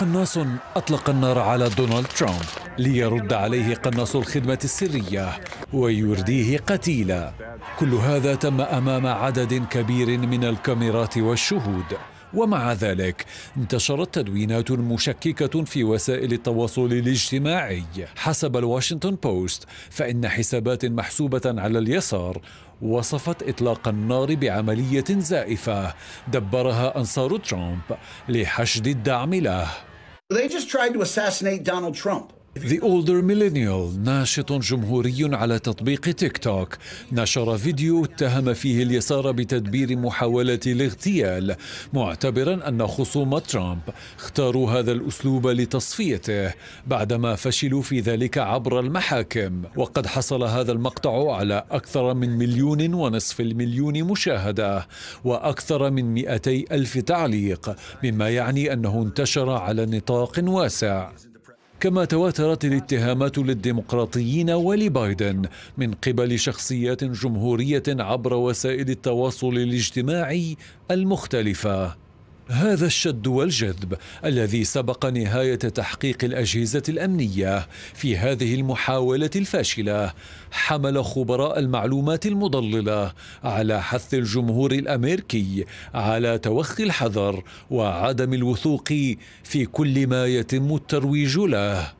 قناص أطلق النار على دونالد ترامب ليرد عليه قناص الخدمة السرية ويرديه قتيلا كل هذا تم أمام عدد كبير من الكاميرات والشهود ومع ذلك انتشرت تدوينات مشككة في وسائل التواصل الاجتماعي حسب الواشنطن بوست فإن حسابات محسوبة على اليسار وصفت اطلاق النار بعمليه زائفه دبرها انصار ترامب لحشد الدعم له. They just tried to assassinate Donald Trump. The Older Millennial ناشط جمهوري على تطبيق تيك توك نشر فيديو اتهم فيه اليسار بتدبير محاولة الاغتيال معتبرا أن خصوم ترامب اختاروا هذا الأسلوب لتصفيته بعدما فشلوا في ذلك عبر المحاكم وقد حصل هذا المقطع على أكثر من مليون ونصف المليون مشاهدة وأكثر من 200 ألف تعليق مما يعني أنه انتشر على نطاق واسع كما تواترت الاتهامات للديمقراطيين ولبايدن من قبل شخصيات جمهوريه عبر وسائل التواصل الاجتماعي المختلفه هذا الشد والجذب الذي سبق نهاية تحقيق الأجهزة الأمنية في هذه المحاولة الفاشلة حمل خبراء المعلومات المضللة على حث الجمهور الأمريكي على توخي الحذر وعدم الوثوق في كل ما يتم الترويج له